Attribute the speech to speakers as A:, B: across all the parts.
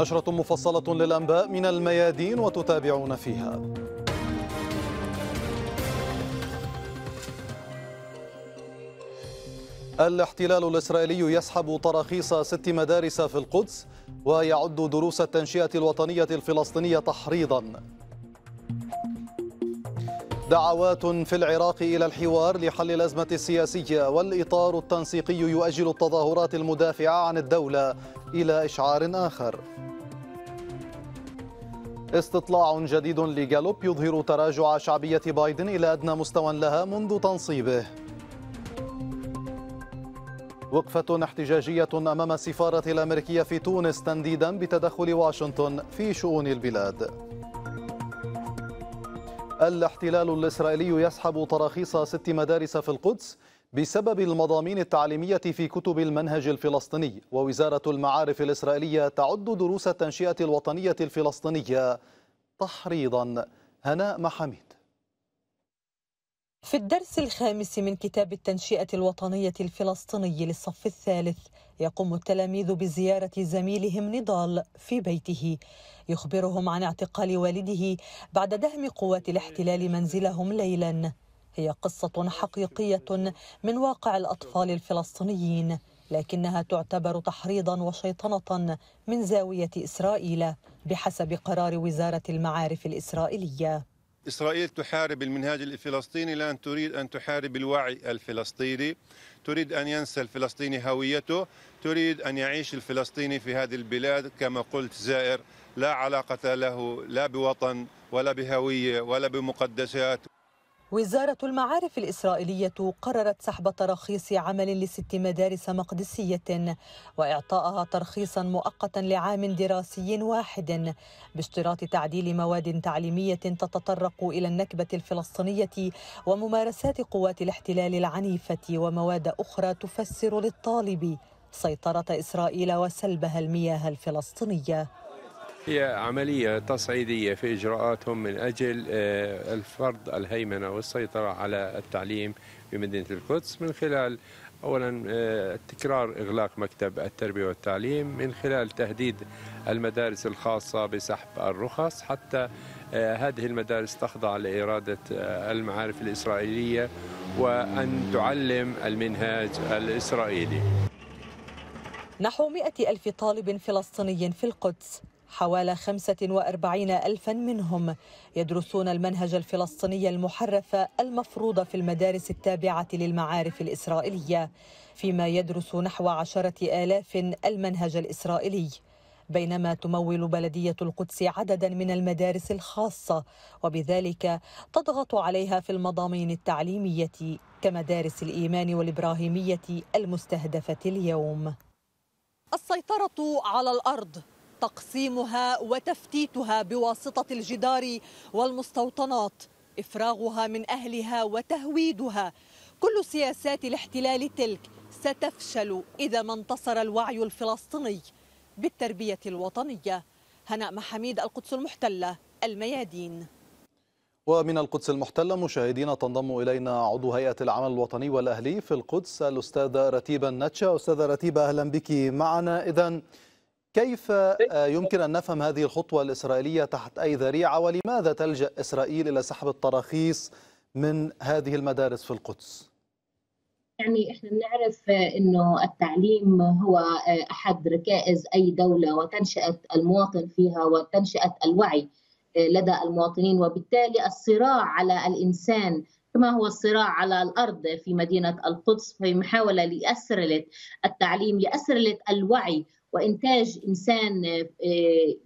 A: نشرة مفصلة للأنباء من الميادين وتتابعون فيها الاحتلال الإسرائيلي يسحب تراخيص ست مدارس في القدس ويعد دروس التنشئة الوطنية الفلسطينية تحريضا دعوات في العراق إلى الحوار لحل الأزمة السياسية والإطار التنسيقي يؤجل التظاهرات المدافعة عن الدولة إلى إشعار آخر استطلاع جديد لجالوب يظهر تراجع شعبية بايدن إلى أدنى مستوى لها منذ تنصيبه وقفة احتجاجية أمام السفارة الأمريكية في تونس تنديدا بتدخل واشنطن في شؤون البلاد الاحتلال الإسرائيلي يسحب تراخيص ست مدارس في القدس بسبب المضامين التعليمية في كتب المنهج الفلسطيني ووزارة المعارف الإسرائيلية تعد دروس التنشئة الوطنية الفلسطينية تحريضا هناء محامد
B: في الدرس الخامس من كتاب التنشئة الوطنية الفلسطيني للصف الثالث يقوم التلاميذ بزيارة زميلهم نضال في بيته يخبرهم عن اعتقال والده بعد دهم قوات الاحتلال منزلهم ليلاً هي قصة حقيقية من واقع الأطفال الفلسطينيين لكنها تعتبر تحريضا وشيطنة من زاوية إسرائيل بحسب قرار وزارة المعارف الإسرائيلية
C: إسرائيل تحارب المنهاج الفلسطيني لأن تريد أن تحارب الوعي الفلسطيني تريد أن ينسى الفلسطيني هويته تريد أن يعيش الفلسطيني في هذه البلاد كما قلت زائر لا علاقة له لا بوطن ولا بهوية ولا بمقدسات
B: وزارة المعارف الإسرائيلية قررت سحب تراخيص عمل لست مدارس مقدسية وإعطائها ترخيصا مؤقتا لعام دراسي واحد باشتراط تعديل مواد تعليمية تتطرق إلى النكبة الفلسطينية وممارسات قوات الاحتلال العنيفة ومواد أخرى تفسر للطالب سيطرة إسرائيل وسلبها المياه الفلسطينية
D: هي عملية تصعيدية في إجراءاتهم من أجل آه، الفرض الهيمنة والسيطرة على التعليم في مدينة القدس من خلال أولا آه، تكرار إغلاق مكتب التربية والتعليم من خلال تهديد المدارس الخاصة بسحب الرخص حتى آه، هذه المدارس تخضع لإرادة المعارف الإسرائيلية وأن تعلم المنهاج الإسرائيلي
B: نحو مئة ألف طالب فلسطيني في القدس حوالي 45 ألفا منهم يدرسون المنهج الفلسطيني المحرف المفروض في المدارس التابعة للمعارف الإسرائيلية فيما يدرس نحو عشرة آلاف المنهج الإسرائيلي بينما تمول بلدية القدس عددا من المدارس الخاصة وبذلك تضغط عليها في المضامين التعليمية كمدارس الإيمان والإبراهيمية المستهدفة اليوم السيطرة على الأرض تقسيمها وتفتيتها بواسطة الجدار والمستوطنات إفراغها من أهلها وتهويدها كل سياسات الاحتلال تلك ستفشل إذا ما انتصر الوعي الفلسطيني بالتربية الوطنية هناء محميد القدس المحتلة الميادين
A: ومن القدس المحتلة مشاهدينا تنضم إلينا عضو هيئة العمل الوطني والأهلي في القدس الأستاذة رتيبة النتشة أستاذة رتيبة أهلا بك معنا إذا كيف آه، إيه. يمكن أن نفهم هذه الخطوة الإسرائيلية تحت أي ذريعة ولماذا تلجأ إسرائيل إلى سحب التراخيص من هذه المدارس في القدس؟
E: يعني احنا بنعرف آه، انه التعليم هو آه، احد ركائز اي دوله وتنشئه المواطن فيها وتنشئه الوعي لدى المواطنين وبالتالي الصراع على الانسان كما هو الصراع على الارض في مدينه القدس في محاوله لاسرله التعليم لاسرله الوعي وانتاج انسان آه،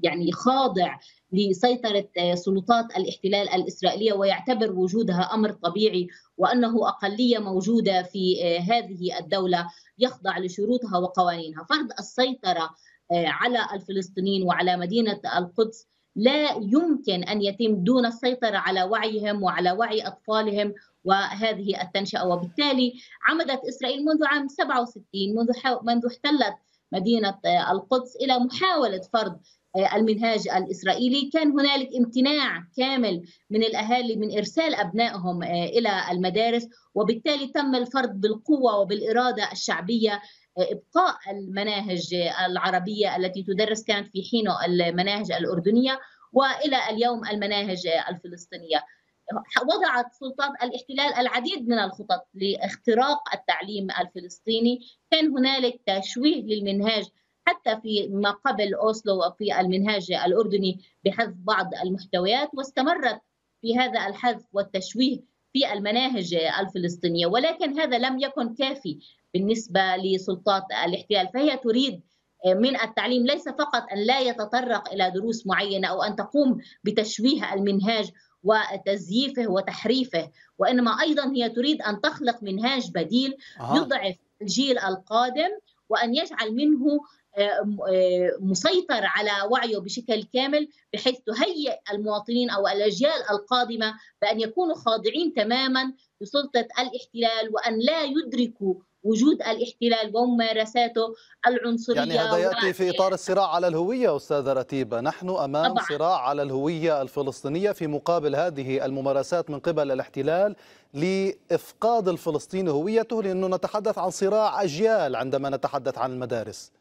E: يعني خاضع لسيطره آه، سلطات الاحتلال الاسرائيليه ويعتبر وجودها امر طبيعي وانه اقليه موجوده في آه، هذه الدوله يخضع لشروطها وقوانينها، فرض السيطره على الفلسطينيين وعلى مدينه القدس لا يمكن ان يتم دون السيطره على وعيهم وعلى وعي اطفالهم وهذه التنشئه وبالتالي عمدت اسرائيل منذ عام 67 منذ منذ احتلت مدينه آه، القدس الى محاوله فرض آه، المنهاج الاسرائيلي كان هنالك امتناع كامل من الاهالي من ارسال ابنائهم آه، الى المدارس وبالتالي تم الفرض بالقوه وبالاراده الشعبيه ابقاء المناهج العربيه التي تدرس كانت في حينه المناهج الاردنيه والى اليوم المناهج الفلسطينيه وضعت سلطات الاحتلال العديد من الخطط لاختراق التعليم الفلسطيني كان هنالك تشويه للمنهاج حتى في ما قبل أوسلو وفي المنهاج الأردني بحذف بعض المحتويات واستمرت في هذا الحذف والتشويه في المناهج الفلسطينية ولكن هذا لم يكن كافي بالنسبة لسلطات الاحتلال فهي تريد من التعليم ليس فقط أن لا يتطرق إلى دروس معينة أو أن تقوم بتشويه المنهاج وتزييفه وتحريفه وانما ايضا هي تريد ان تخلق منهاج بديل يضعف الجيل القادم وان يجعل منه مسيطر على وعيه بشكل كامل بحيث تهيئ المواطنين او الاجيال القادمه بان يكونوا خاضعين تماما لسلطه الاحتلال وان لا يدركوا وجود الاحتلال وممارساته العنصريه يعني هذا ياتي في
A: اطار الصراع على الهويه استاذه رتيبه، نحن امام طبعا. صراع على الهويه الفلسطينيه في مقابل هذه الممارسات من قبل الاحتلال لافقاد الفلسطيني هويته لانه نتحدث عن صراع اجيال عندما نتحدث عن المدارس.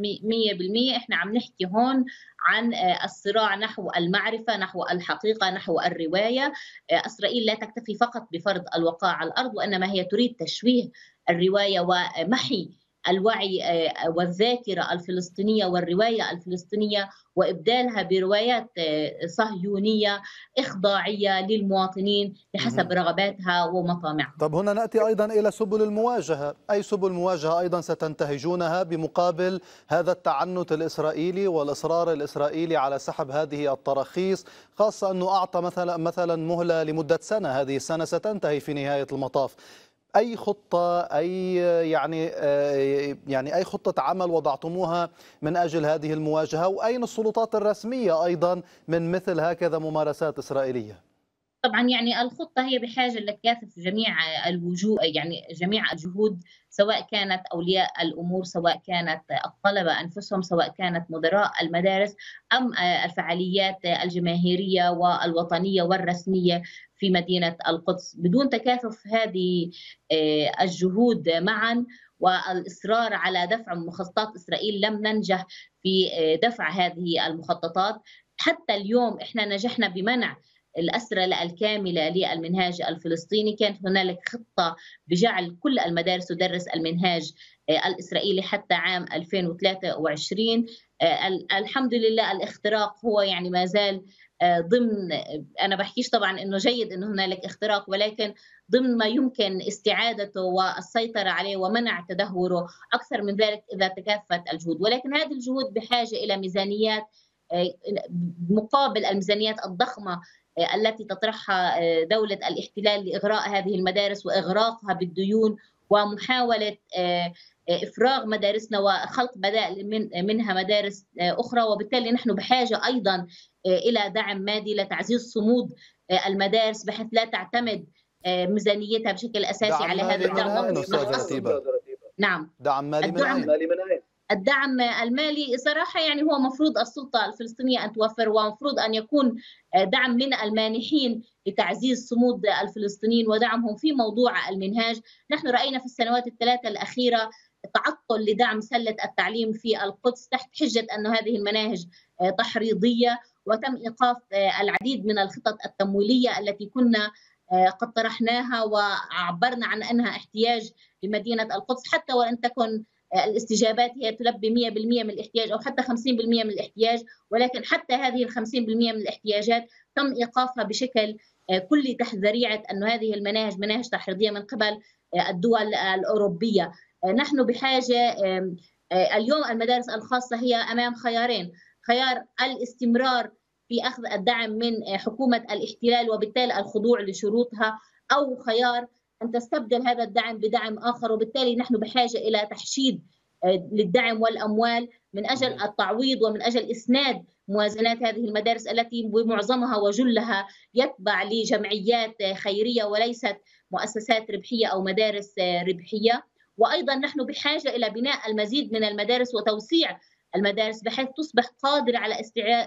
E: 100% احنا عم نحكي هون عن آه، الصراع نحو المعرفة نحو الحقيقة نحو الرواية آه، إسرائيل لا تكتفي فقط بفرض الوقاع على الأرض وإنما هي تريد تشويه الروايه ومحي الوعي آه، والذاكره الفلسطينيه والروايه الفلسطينيه وابدالها بروايات آه، صهيونيه اخضاعيه للمواطنين بحسب رغباتها ومطامعها.
A: طب هنا ناتي ايضا الى سبل المواجهه، اي سبل مواجهه ايضا ستنتهجونها بمقابل هذا التعنت الاسرائيلي والاصرار الاسرائيلي على سحب هذه التراخيص، خاصه انه اعطى مثلا مثلا مهله لمده سنه، هذه السنه ستنتهي في نهايه المطاف. اي خطه اي يعني آه، يعني اي خطه عمل وضعتموها من اجل هذه المواجهه واين السلطات الرسميه ايضا من مثل هكذا ممارسات اسرائيليه
E: طبعا يعني الخطة هي بحاجة لتكاتف جميع الوجوه يعني جميع الجهود سواء كانت أولياء الأمور سواء كانت الطلبة أنفسهم سواء كانت مدراء المدارس أم الفعاليات الجماهيرية والوطنية والرسمية في مدينة القدس بدون تكاثف هذه آه، الجهود معا والاصرار على دفع مخططات اسرائيل لم ننجح في آه، دفع هذه المخططات حتى اليوم احنا نجحنا بمنع الأسرة الكاملة للمنهاج الفلسطيني كانت هنالك خطة بجعل كل المدارس تدرس المنهاج آه، الإسرائيلي حتى عام 2023 آه، الحمد لله الاختراق هو يعني ما زال آه، ضمن انا بحكيش طبعا انه جيد انه هنالك اختراق ولكن ضمن ما يمكن استعادته والسيطره عليه ومنع تدهوره اكثر من ذلك اذا تكافت الجهود ولكن هذه الجهود بحاجه الى ميزانيات مقابل الميزانيات الضخمه التي تطرحها آه، دولة الاحتلال لإغراء هذه المدارس وإغراقها بالديون ومحاولة آه، آه، إفراغ مدارسنا وخلق بدائل منها مدارس أخرى وبالتالي نحن بحاجة أيضا إلى دعم مادي لتعزيز صمود المدارس بحيث لا تعتمد ميزانيتها بشكل أساسي على هذا نعم. الدعم نعم
A: دعم مالي من أين؟
E: الدعم المالي صراحة يعني هو مفروض السلطة الفلسطينية أن توفر ومفروض أن يكون دعم من المانحين لتعزيز صمود الفلسطينيين ودعمهم في موضوع المنهاج نحن رأينا في السنوات الثلاثة الأخيرة تعطل لدعم سلة التعليم في القدس تحت حجة أن هذه المناهج تحريضية وتم إيقاف العديد من الخطط التمويلية التي كنا قد طرحناها وعبرنا عن أنها احتياج لمدينة القدس حتى وإن تكن الاستجابات هي تلبي 100% من الاحتياج او حتى 50% من الاحتياج ولكن حتى هذه ال 50% من الاحتياجات تم ايقافها بشكل آه، كلي تحت ذريعه انه هذه المناهج مناهج تحريضيه من قبل آه، الدول الاوروبيه آه، نحن بحاجه اليوم المدارس الخاصه هي امام خيارين خيار الاستمرار في اخذ الدعم من حكومه الاحتلال وبالتالي الخضوع لشروطها او خيار ان تستبدل هذا الدعم بدعم اخر وبالتالي نحن بحاجه الى تحشيد آه، للدعم والاموال من اجل التعويض ومن اجل اسناد موازنات هذه المدارس التي بمعظمها وجلها يتبع لجمعيات آه، خيريه وليست مؤسسات ربحيه او مدارس آه، ربحيه وايضا نحن بحاجه الى بناء المزيد من المدارس وتوسيع المدارس بحيث تصبح قادرة على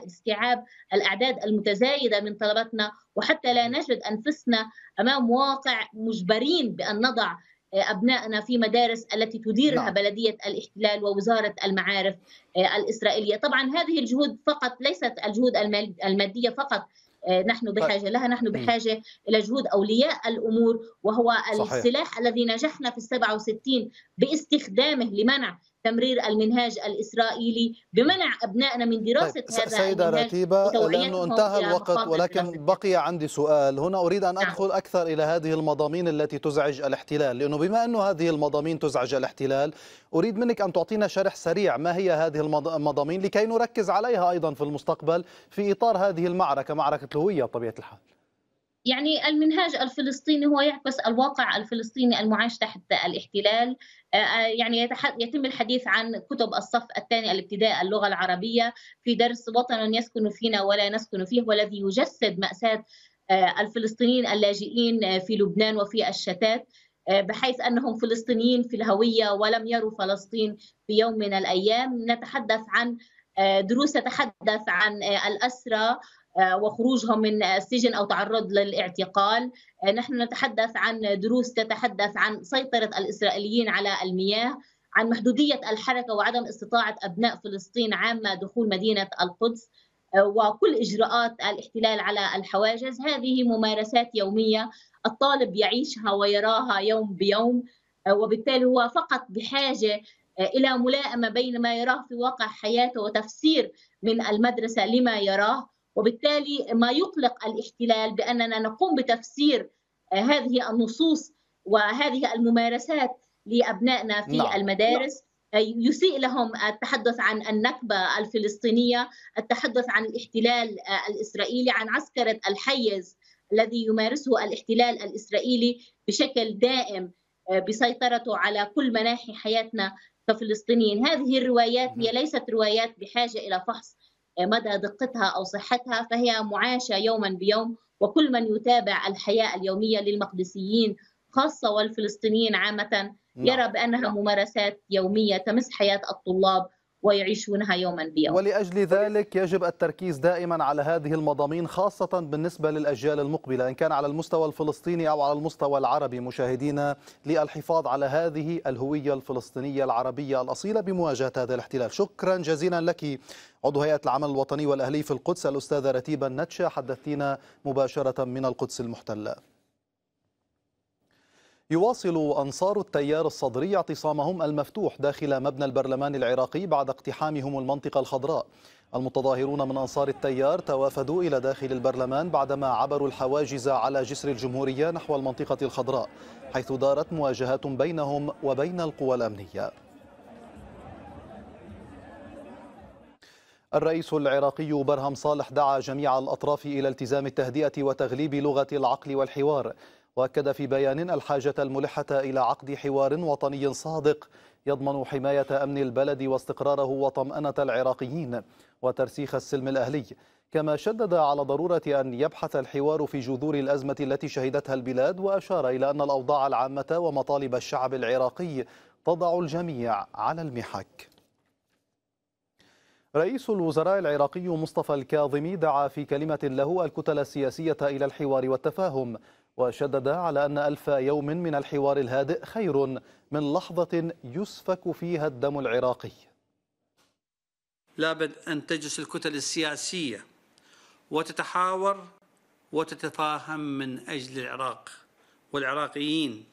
E: استيعاب الأعداد المتزايدة من طلبتنا وحتى لا نجد أنفسنا أمام واقع مجبرين بأن نضع آه، أبنائنا في مدارس التي تديرها نعم. بلدية الاحتلال ووزارة المعارف آه، الإسرائيلية طبعا هذه الجهود فقط ليست الجهود المادية فقط آه، نحن طيب. بحاجة لها نحن بحاجة إلى جهود أولياء الأمور وهو السلاح الذي نجحنا في 67 باستخدامه لمنع تمرير المنهاج الاسرائيلي بمنع ابنائنا من طيب، دراسه طيب. هذا سيده رتيبه لانه انتهى الوقت
A: ولكن بقي عندي سؤال هنا اريد ان نعم. ادخل نعم. اكثر الى هذه المضامين التي تزعج الاحتلال لانه بما انه هذه المضامين تزعج الاحتلال اريد منك ان تعطينا شرح سريع ما هي هذه المضامين لكي نركز عليها ايضا في المستقبل في اطار هذه المعركه معركه الهويه بطبيعه الحال
E: يعني المنهاج الفلسطيني هو يعكس الواقع الفلسطيني المعاش تحت الاحتلال آه، يعني يتم الحديث عن كتب الصف الثاني الابتدائي اللغة العربية في درس وطن يسكن فينا ولا نسكن فيه والذي يجسد مأساة آه، الفلسطينيين اللاجئين آه، في لبنان وفي الشتات بحيث انهم فلسطينيين في الهويه ولم يروا فلسطين في يوم من الايام نتحدث عن دروس تتحدث عن الاسرى آه، وخروجهم من السجن او تعرض للاعتقال آه، نحن نتحدث عن دروس تتحدث عن سيطره الاسرائيليين على المياه عن محدوديه الحركه وعدم استطاعه ابناء فلسطين عامه دخول مدينه القدس آه، وكل اجراءات الاحتلال على الحواجز هذه ممارسات يوميه الطالب يعيشها ويراها يوم بيوم وبالتالي هو فقط بحاجه الى ملائمه بين ما يراه في واقع حياته وتفسير من المدرسه لما يراه وبالتالي ما يقلق الاحتلال باننا نقوم بتفسير آه، هذه النصوص وهذه الممارسات لابنائنا في لا. نعم. المدارس لا. آه، يسيء لهم التحدث عن النكبه الفلسطينيه، التحدث عن الاحتلال آه، الاسرائيلي، عن عسكره الحيز الذي يمارسه الاحتلال الاسرائيلي بشكل دائم بسيطرته على كل مناحي حياتنا كفلسطينيين، هذه الروايات هي ليست روايات بحاجه الى فحص، مدى دقتها أو صحتها فهي معاشة يوما بيوم وكل من يتابع الحياة اليومية للمقدسيين خاصة والفلسطينيين عامة نعم. يرى بأنها ممارسات يومية تمس حياة الطلاب ويعيشونها يوما بيوم
A: ولأجل ذلك يجب التركيز دائما على هذه المضامين خاصة بالنسبة للأجيال المقبلة إن كان على المستوى الفلسطيني أو على المستوى العربي مشاهدينا للحفاظ على هذه الهوية الفلسطينية العربية الأصيلة بمواجهة هذا الاحتلال شكرا جزيلا لك عضو هيئة العمل الوطني والأهلي في القدس الأستاذة رتيبة النتشة حدثتينا مباشرة من القدس المحتلة يواصل أنصار التيار الصدري اعتصامهم المفتوح داخل مبنى البرلمان العراقي بعد اقتحامهم المنطقة الخضراء المتظاهرون من أنصار التيار توافدوا إلى داخل البرلمان بعدما عبروا الحواجز على جسر الجمهورية نحو المنطقة الخضراء حيث دارت مواجهات بينهم وبين القوى الأمنية الرئيس العراقي برهم صالح دعا جميع الأطراف إلى التزام التهدئة وتغليب لغة العقل والحوار واكد في بيان الحاجه الملحه الى عقد حوار وطني صادق يضمن حمايه امن البلد واستقراره وطمانه العراقيين وترسيخ السلم الاهلي كما شدد على ضروره ان يبحث الحوار في جذور الازمه التي شهدتها البلاد واشار الى ان الاوضاع العامه ومطالب الشعب العراقي تضع الجميع على المحك رئيس الوزراء العراقي مصطفى الكاظمي دعا في كلمة له الكتل السياسية إلى الحوار والتفاهم وشدد على أن ألف يوم من الحوار الهادئ خير من لحظة يسفك فيها الدم العراقي
F: لابد أن تجلس الكتل السياسية وتتحاور وتتفاهم من أجل العراق والعراقيين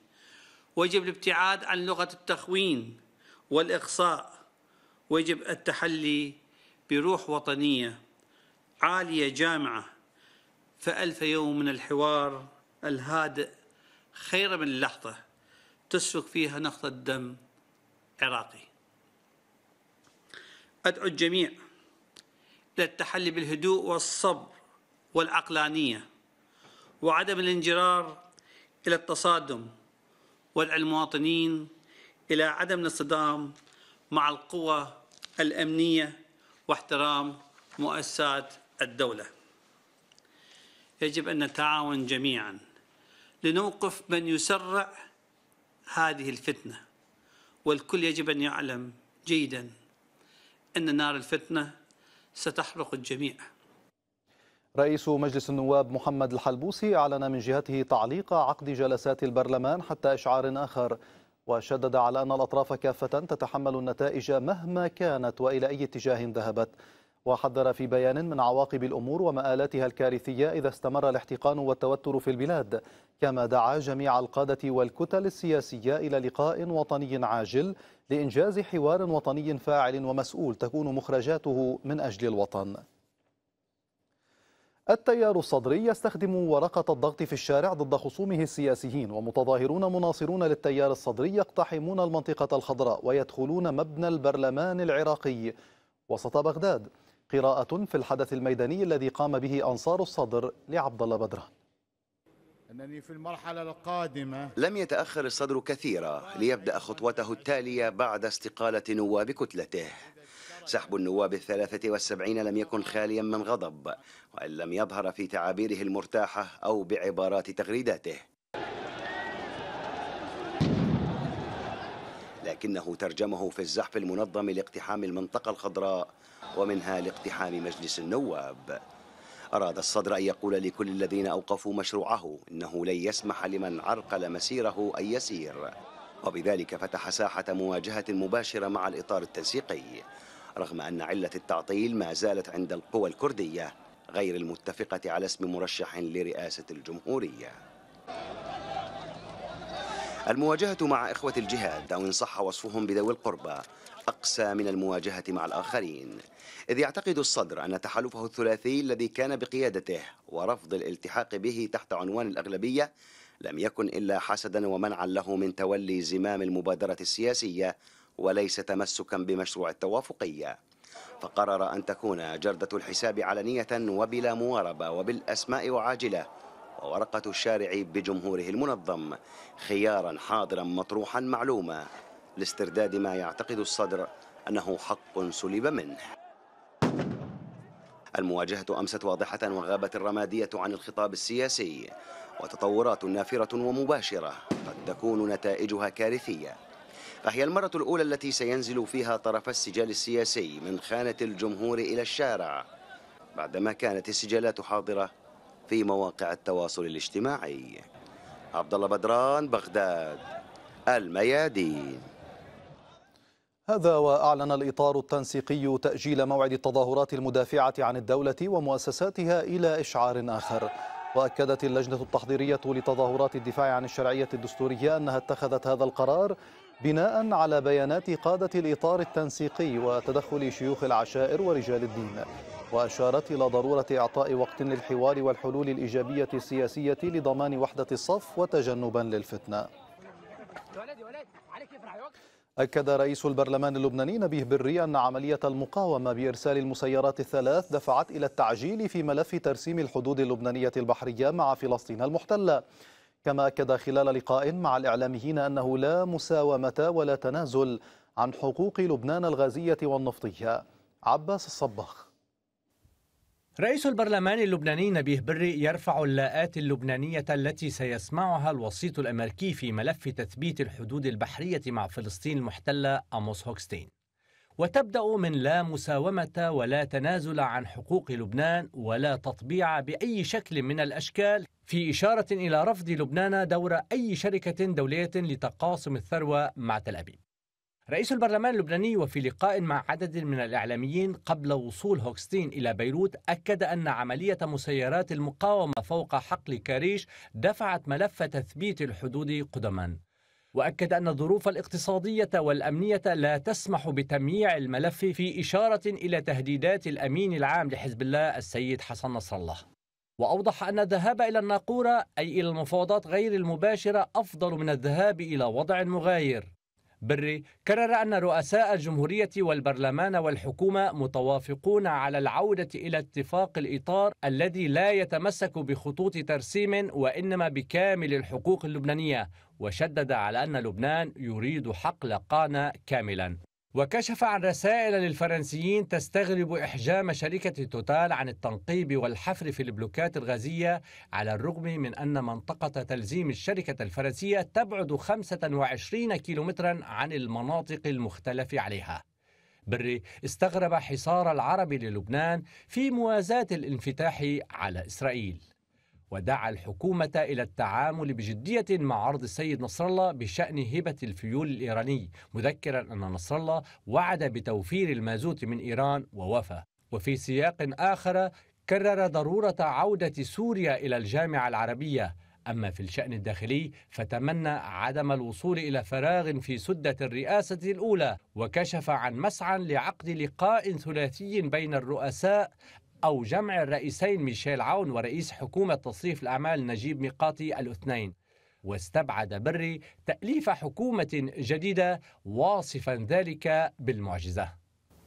F: ويجب الابتعاد عن لغة التخوين والإقصاء ويجب التحلي بروح وطنية عالية جامعة فألف يوم من الحوار الهادئ خير من اللحظة تسفك فيها نقطة دم عراقي أدعو الجميع للتحلي بالهدوء والصبر والعقلانية وعدم الانجرار إلى التصادم ودع المواطنين إلى عدم الاصطدام مع القوى الأمنية واحترام مؤسسات الدولة يجب أن نتعاون جميعاً لنوقف من يسرع هذه الفتنة والكل يجب أن يعلم جيدا أن نار الفتنة ستحرق الجميع
A: رئيس مجلس النواب محمد الحلبوسي أعلن من جهته تعليق عقد جلسات البرلمان حتى إشعار آخر وشدد على أن الأطراف كافة تتحمل النتائج مهما كانت وإلى أي اتجاه ذهبت وحذر في بيان من عواقب الأمور ومآلاتها الكارثية إذا استمر الاحتقان والتوتر في البلاد كما دعا جميع القادة والكتل السياسية إلى لقاء وطني عاجل لإنجاز حوار وطني فاعل ومسؤول تكون مخرجاته من أجل الوطن التيار الصدري يستخدم ورقة الضغط في الشارع ضد خصومه السياسيين ومتظاهرون مناصرون للتيار الصدري يقتحمون المنطقة الخضراء ويدخلون مبنى البرلمان العراقي وسط بغداد قراءة في الحدث الميداني الذي قام به أنصار الصدر لعبد الله بدران
G: أنني
D: في المرحلة
C: القادمة
G: لم يتأخر الصدر كثيرا ليبدأ خطوته التالية بعد استقالة نواب كتلته سحب النواب الثلاثة والسبعين لم يكن خاليا من غضب وإن لم يظهر في تعابيره المرتاحة أو بعبارات تغريداته لكنه ترجمه في الزحف المنظم لاقتحام المنطقة الخضراء ومنها لاقتحام مجلس النواب أراد الصدر أن يقول لكل الذين أوقفوا مشروعه إنه لن يسمح لمن عرقل مسيره أن يسير وبذلك فتح ساحة مواجهة مباشرة مع الإطار التنسيقي رغم أن علة التعطيل ما زالت عند القوى الكردية غير المتفقة على اسم مرشح لرئاسة الجمهورية المواجهة مع إخوة الجهاد أو إن صح وصفهم بذوي القربى أقسى من المواجهة مع الآخرين إذ يعتقد الصدر أن تحالفه الثلاثي الذي كان بقيادته ورفض الالتحاق به تحت عنوان الأغلبية لم يكن إلا حسدا ومنعا له من تولي زمام المبادرة السياسية وليس تمسكا بمشروع التوافقية فقرر أن تكون جردة الحساب علنية وبلا مواربة وبالأسماء وعاجلة وورقة الشارع بجمهوره المنظم خيارا حاضرا مطروحا معلوما لاسترداد ما يعتقد الصدر أنه حق سلب منه المواجهة أمست واضحة وغابت الرمادية عن الخطاب السياسي وتطورات نافرة ومباشرة قد تكون نتائجها كارثية فهي المرة الأولى التي سينزل فيها طرف السجال السياسي من خانة الجمهور إلى الشارع بعدما كانت السجالات حاضرة في مواقع التواصل الاجتماعي عبد الله بدران بغداد الميادين
A: هذا وأعلن الإطار التنسيقي تأجيل موعد التظاهرات المدافعة عن الدولة ومؤسساتها إلى إشعار آخر وأكدت اللجنة التحضيرية لتظاهرات الدفاع عن الشرعية الدستورية أنها اتخذت هذا القرار بناء على بيانات قادة الإطار التنسيقي وتدخل شيوخ العشائر ورجال الدين وأشارت إلى ضرورة إعطاء وقت للحوار والحلول الإيجابية السياسية لضمان وحدة الصف وتجنبا للفتنة أكد رئيس البرلمان اللبناني نبيه بري أن عملية المقاومة بإرسال المسيرات الثلاث دفعت إلى التعجيل في ملف ترسيم الحدود اللبنانية البحرية مع فلسطين المحتلة كما أكد خلال لقاء مع الإعلاميين أنه لا مساومة ولا تنازل عن حقوق لبنان الغازية والنفطية عباس الصباخ
D: رئيس البرلمان اللبناني نبيه بري يرفع اللاءات اللبنانية التي سيسمعها الوسيط الأمريكي في ملف تثبيت الحدود البحرية مع فلسطين المحتلة أموس هوكستين وتبدأ من لا مساومة ولا تنازل عن حقوق لبنان ولا تطبيع بأي شكل من الأشكال في إشارة إلى رفض لبنان دور أي شركة دولية لتقاسم الثروة مع تل أبيب رئيس البرلمان اللبناني وفي لقاء مع عدد من الإعلاميين قبل وصول هوكستين إلى بيروت أكد أن عملية مسيرات المقاومة فوق حقل كاريش دفعت ملف تثبيت الحدود قدما وأكد أن الظروف الاقتصادية والأمنية لا تسمح بتمييع الملف في إشارة إلى تهديدات الأمين العام لحزب الله السيد حسن نصر الله وأوضح أن الذهاب إلى الناقورة أي إلى المفاوضات غير المباشرة أفضل من الذهاب إلى وضع مغاير بري كرر أن رؤساء الجمهورية والبرلمان والحكومة متوافقون على العودة إلى اتفاق الإطار الذي لا يتمسك بخطوط ترسيم وإنما بكامل الحقوق اللبنانية وشدد على أن لبنان يريد حقل قانا كاملا وكشف عن رسائل للفرنسيين تستغرب إحجام شركة توتال عن التنقيب والحفر في البلوكات الغازية على الرغم من أن منطقة تلزيم الشركة الفرنسية تبعد 25 كيلومترا عن المناطق المختلف عليها بري استغرب حصار العرب للبنان في موازاة الانفتاح على إسرائيل ودعا الحكومة إلى التعامل بجدية مع عرض السيد نصر الله بشأن هبة الفيول الإيراني مذكرا أن نصر الله وعد بتوفير المازوت من إيران ووفى وفي سياق آخر كرر ضرورة عودة سوريا إلى الجامعة العربية أما في الشأن الداخلي فتمنى عدم الوصول إلى فراغ في سدة الرئاسة الأولى وكشف عن مسعى لعقد لقاء ثلاثي بين الرؤساء أو جمع الرئيسين ميشيل عون ورئيس حكومة تصريف الأعمال نجيب ميقاتي الاثنين واستبعد بري تأليف حكومة جديدة واصفا ذلك بالمعجزة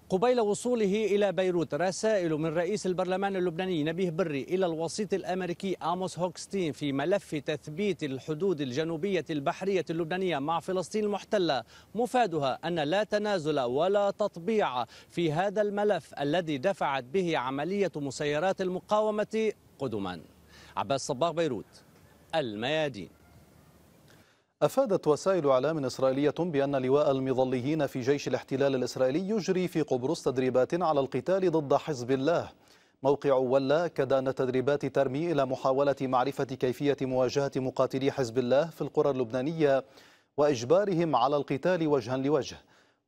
D: قبيل وصوله إلى بيروت رسائل من رئيس البرلمان اللبناني نبيه بري إلى الوسيط الأمريكي آموس هوكستين في ملف تثبيت الحدود الجنوبية البحرية اللبنانية مع فلسطين المحتلة مفادها أن لا تنازل ولا تطبيع في هذا الملف الذي دفعت به عملية مسيرات المقاومة قدما عباس صباغ بيروت الميادين
A: أفادت وسائل إعلام إسرائيلية بأن لواء المظليين في جيش الاحتلال الإسرائيلي يجري في قبرص تدريبات على القتال ضد حزب الله موقع ولا أكد أن التدريبات ترمي إلى محاولة معرفة كيفية مواجهة مقاتلي حزب الله في القرى اللبنانية وإجبارهم على القتال وجها لوجه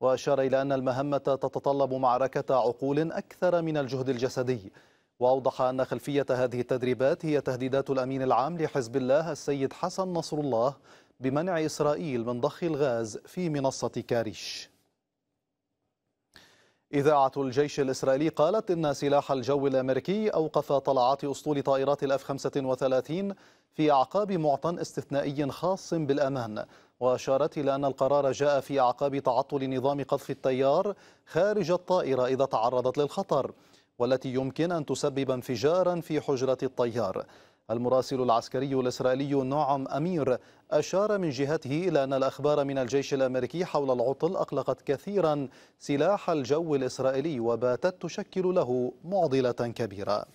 A: وأشار إلى أن المهمة تتطلب معركة عقول أكثر من الجهد الجسدي وأوضح أن خلفية هذه التدريبات هي تهديدات الأمين العام لحزب الله السيد حسن نصر الله بمنع إسرائيل من ضخ الغاز في منصة كاريش إذاعة الجيش الإسرائيلي قالت إن سلاح الجو الأمريكي أوقف طلعات أسطول طائرات الأف 35 في أعقاب معطى استثنائي خاص بالأمان وأشارت إلى أن القرار جاء في أعقاب تعطل نظام قذف التيار خارج الطائرة إذا تعرضت للخطر والتي يمكن أن تسبب انفجارا في حجرة الطيار المراسل العسكري الإسرائيلي نعم أمير أشار من جهته إلى أن الأخبار من الجيش الأمريكي حول العطل أقلقت كثيرا سلاح الجو الإسرائيلي وباتت تشكل له معضلة كبيرة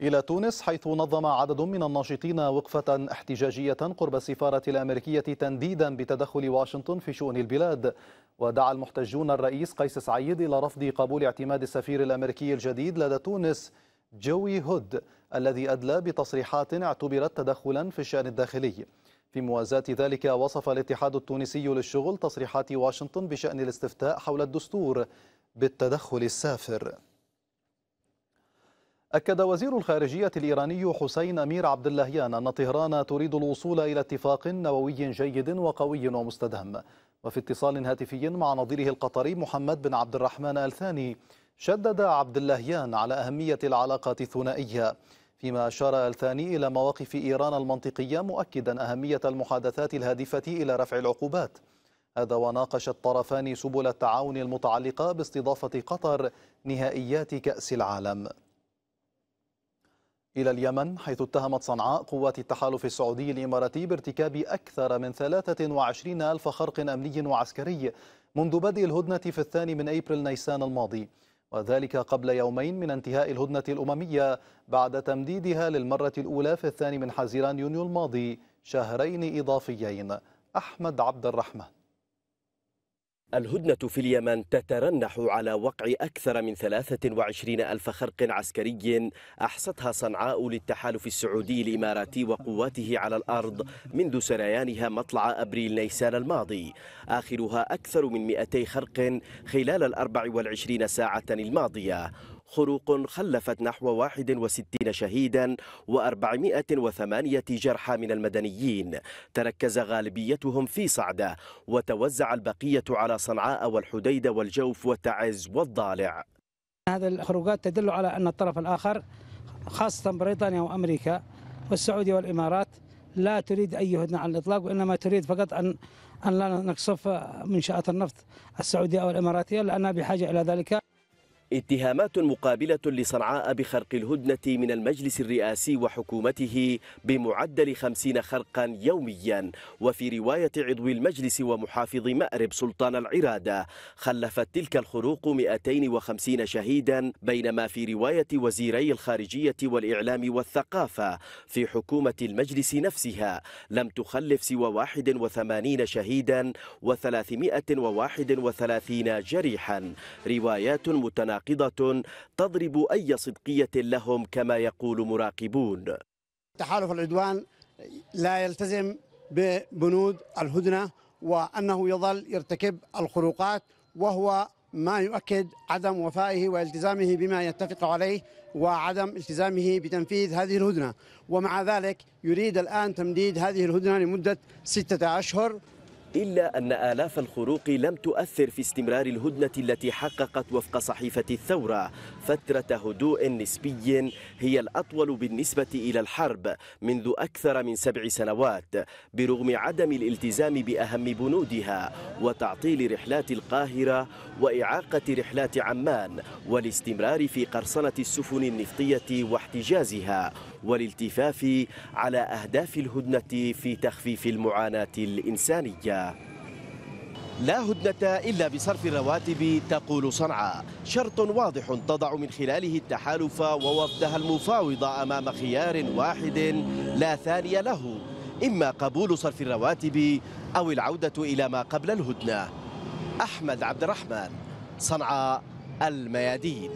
A: إلى تونس حيث نظم عدد من الناشطين وقفة احتجاجية قرب السفارة الأمريكية تنديدا بتدخل واشنطن في شؤون البلاد ودعا المحتجون الرئيس قيس سعيد إلى رفض قبول اعتماد السفير الأمريكي الجديد لدى تونس جوي هود الذي أدلى بتصريحات اعتبرت تدخلا في الشأن الداخلي في موازاة ذلك وصف الاتحاد التونسي للشغل تصريحات واشنطن بشأن الاستفتاء حول الدستور بالتدخل السافر أكد وزير الخارجية الإيراني حسين أمير عبد اللهيان أن طهران تريد الوصول إلى اتفاق نووي جيد وقوي ومستدام وفي اتصال هاتفي مع نظيره القطري محمد بن عبد الرحمن آل ثاني شدد عبد اللهيان على أهمية العلاقات الثنائية فيما أشار الثاني إلى مواقف إيران المنطقية مؤكدا أهمية المحادثات الهادفة إلى رفع العقوبات هذا وناقش الطرفان سبل التعاون المتعلقة باستضافة قطر نهائيات كأس العالم إلى اليمن حيث اتهمت صنعاء قوات التحالف السعودي الإماراتي بارتكاب أكثر من 23 ألف خرق أمني وعسكري منذ بدء الهدنة في الثاني من أبريل نيسان الماضي وذلك قبل يومين من انتهاء الهدنة الأممية بعد تمديدها للمرة الأولى في الثاني من حزيران
H: يونيو الماضي شهرين إضافيين أحمد عبد الرحمن الهدنة في اليمن تترنح على وقع أكثر من 23 ألف خرق عسكري أحصتها صنعاء للتحالف السعودي الإماراتي وقواته على الأرض منذ سريانها مطلع أبريل نيسان الماضي آخرها أكثر من 200 خرق خلال ال 24 ساعة الماضية خروق خلفت نحو 61 شهيدا و408 جرحى من المدنيين تركز غالبيتهم في صعدة وتوزع البقية على صنعاء والحديدة والجوف والتعز والضالع
F: هذه الخروقات تدل على أن الطرف الآخر خاصة بريطانيا وأمريكا والسعودية والإمارات لا تريد أي هدنة على الإطلاق وإنما تريد فقط أن أن لا نقصف منشآت النفط السعودية أو الإماراتية لأنها بحاجة إلى ذلك
H: اتهامات مقابلة لصنعاء بخرق الهدنة من المجلس الرئاسي وحكومته بمعدل خمسين خرقا يوميا وفي رواية عضو المجلس ومحافظ مأرب سلطان العرادة خلفت تلك الخروق 250 شهيدا بينما في رواية وزيري الخارجية والإعلام والثقافة في حكومة المجلس نفسها لم تخلف سوى 81 شهيدا و331 جريحا روايات متناقضة ناقضة تضرب أي صدقية لهم كما يقول مراقبون
F: تحالف العدوان لا يلتزم ببنود الهدنة وأنه يظل يرتكب الخروقات وهو ما يؤكد عدم وفائه والتزامه بما يتفق عليه وعدم التزامه بتنفيذ هذه الهدنة ومع ذلك يريد الآن تمديد هذه الهدنة لمدة ستة أشهر إلا أن آلاف الخروق
H: لم تؤثر في استمرار الهدنة التي حققت وفق صحيفة الثورة فترة هدوء نسبي هي الأطول بالنسبة إلى الحرب منذ أكثر من سبع سنوات برغم عدم الالتزام بأهم بنودها وتعطيل رحلات القاهرة وإعاقة رحلات عمان والاستمرار في قرصنة السفن النفطية واحتجازها والالتفاف على أهداف الهدنة في تخفيف المعاناة الإنسانية لا هدنة إلا بصرف الرواتب تقول صنعاء شرط واضح تضع من خلاله التحالف ووفدها المفاوض أمام خيار واحد لا ثاني له إما قبول صرف الرواتب أو العودة إلى ما قبل الهدنة أحمد عبد الرحمن صنعاء الميادين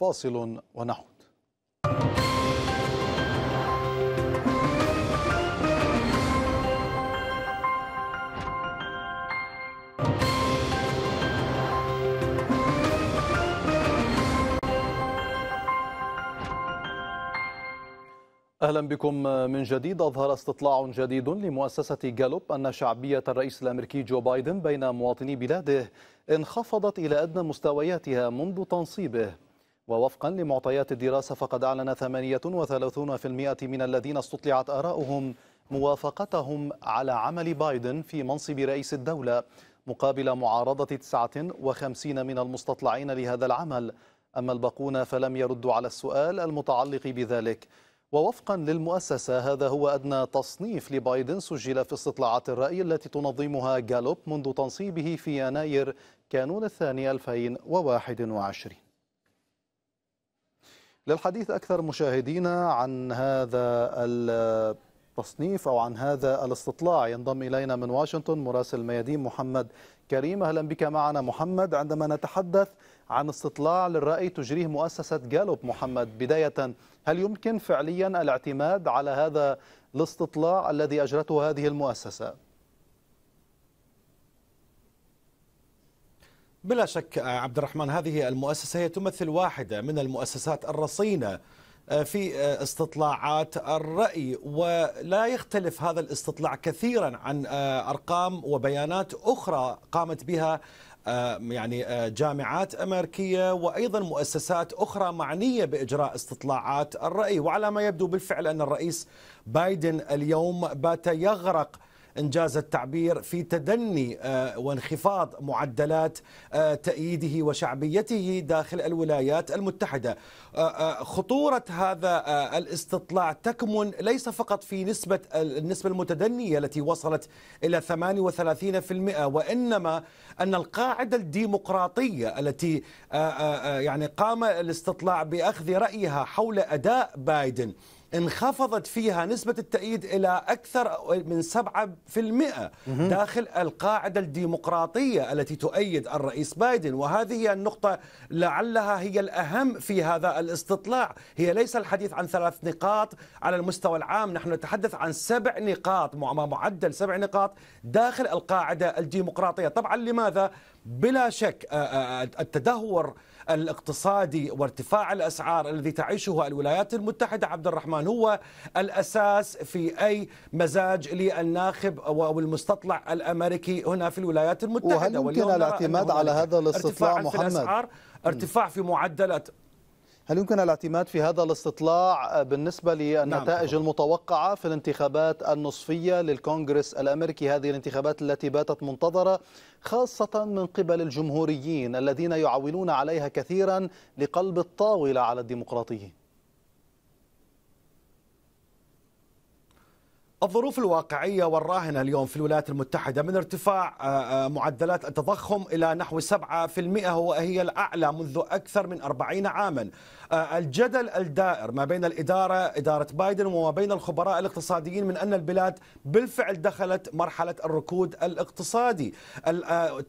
H: فاصل ونعود
A: أهلا بكم من جديد أظهر استطلاع جديد لمؤسسة جالوب أن شعبية الرئيس الأمريكي جو بايدن بين مواطني بلاده انخفضت إلى أدنى مستوياتها منذ تنصيبه ووفقا لمعطيات الدراسة فقد أعلن 38% من الذين استطلعت آراؤهم موافقتهم على عمل بايدن في منصب رئيس الدولة مقابل معارضة 59 من المستطلعين لهذا العمل أما الباقون فلم يردوا على السؤال المتعلق بذلك ووفقا للمؤسسة هذا هو أدنى تصنيف لبايدن سجل في استطلاعات الرأي التي تنظمها جالوب منذ تنصيبه في يناير كانون الثاني 2021 للحديث أكثر مشاهدينا عن هذا التصنيف أو عن هذا الاستطلاع ينضم إلينا من واشنطن مراسل ميادين محمد كريم أهلا بك معنا محمد عندما نتحدث عن استطلاع للرأي تجريه مؤسسة جالوب محمد بداية هل يمكن فعليا الاعتماد على هذا الاستطلاع الذي أجرته هذه المؤسسة؟ بلا شك آه، عبد الرحمن هذه المؤسسة هي تمثل
C: واحدة من المؤسسات الرصينة آه، في آه، استطلاعات الرأي ولا يختلف هذا الاستطلاع كثيرا عن أرقام وبيانات أخرى قامت بها آه، يعني آه، جامعات أمريكية وأيضا مؤسسات أخرى معنية بإجراء استطلاعات الرأي وعلى ما يبدو بالفعل أن الرئيس بايدن اليوم بات يغرق إنجاز التعبير في تدني آه، وانخفاض معدلات آه، تأييده وشعبيته داخل الولايات المتحدة آه، خطورة هذا الاستطلاع تكمن ليس فقط في نسبة النسبة المتدنية التي وصلت إلى 38% وإنما أن القاعدة الديمقراطية التي يعني قام الاستطلاع بأخذ رأيها حول أداء بايدن انخفضت فيها نسبة التأييد إلى أكثر من 7% داخل القاعدة الديمقراطية التي تؤيد الرئيس بايدن وهذه هي النقطة لعلها هي الأهم في هذا الاستطلاع هي ليس الحديث عن ثلاث نقاط على المستوى العام نحن نتحدث عن سبع نقاط مع معدل سبع نقاط داخل القاعدة الديمقراطية طبعا لماذا؟ بلا شك التدهور الاقتصادي وارتفاع الأسعار الذي تعيشه الولايات المتحدة عبد الرحمن هو الأساس في أي مزاج للناخب أو المستطلع الأمريكي هنا في
A: الولايات المتحدة وهل يمكن الاعتماد على هذا الاستطلاع محمد؟
C: ارتفاع في معدلات
A: هل يمكن الاعتماد في هذا الاستطلاع بالنسبة للنتائج نعم المتوقعة في الانتخابات النصفية للكونغرس الأمريكي هذه الانتخابات التي باتت منتظرة خاصة من قبل الجمهوريين الذين يعولون عليها كثيرا لقلب الطاولة على الديمقراطيين
C: الظروف الواقعية والراهنة اليوم في الولايات المتحدة من ارتفاع آه، آه، معدلات التضخم إلى نحو 7% وهي الأعلى منذ أكثر من 40 عاما آه، الجدل الدائر ما بين الإدارة إدارة بايدن وما بين الخبراء الاقتصاديين من أن البلاد بالفعل دخلت مرحلة الركود الاقتصادي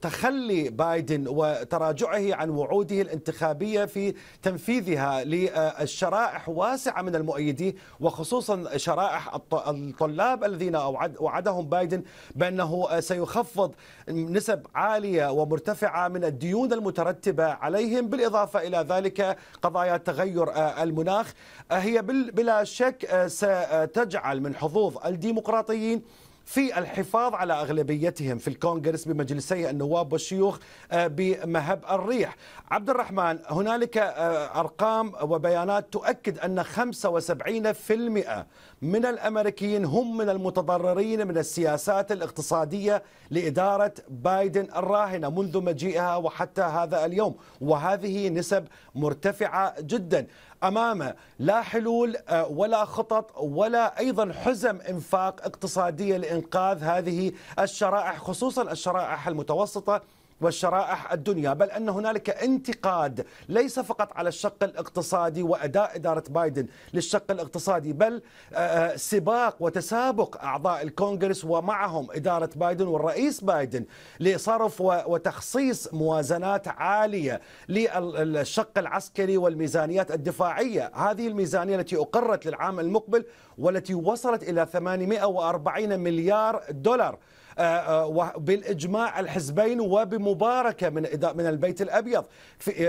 C: تخلي بايدن وتراجعه عن وعوده الانتخابية في تنفيذها للشرائح واسعة من المؤيدين وخصوصا شرائح الطلاب الطلاب الذين وعدهم بايدن بأنه آه، سيخفض نسب عالية ومرتفعة من الديون المترتبة عليهم بالإضافة إلى ذلك قضايا تغير آه، المناخ آه، هي بلا شك ستجعل من حظوظ الديمقراطيين في الحفاظ على أغلبيتهم في الكونغرس بمجلسي النواب والشيوخ آه، بمهب الريح عبد الرحمن هنالك آه، أرقام وبيانات تؤكد أن 75% من الأمريكيين هم من المتضررين من السياسات الاقتصادية لإدارة بايدن الراهنة منذ مجيئها وحتى هذا اليوم وهذه نسب مرتفعة جدا امامه لا حلول آه، ولا خطط ولا ايضا حزم انفاق اقتصاديه لانقاذ هذه الشرائح خصوصا الشرائح المتوسطه والشرائح الدنيا بل أن هنالك انتقاد ليس فقط على الشق الاقتصادي وأداء إدارة بايدن للشق الاقتصادي بل آه، آه، سباق وتسابق أعضاء الكونغرس ومعهم إدارة بايدن والرئيس بايدن لصرف وتخصيص موازنات عالية للشق العسكري والميزانيات الدفاعية هذه الميزانية التي أقرت للعام المقبل والتي وصلت إلى 840 مليار دولار آه، آه، بالاجماع الحزبين وبمباركه من من البيت الابيض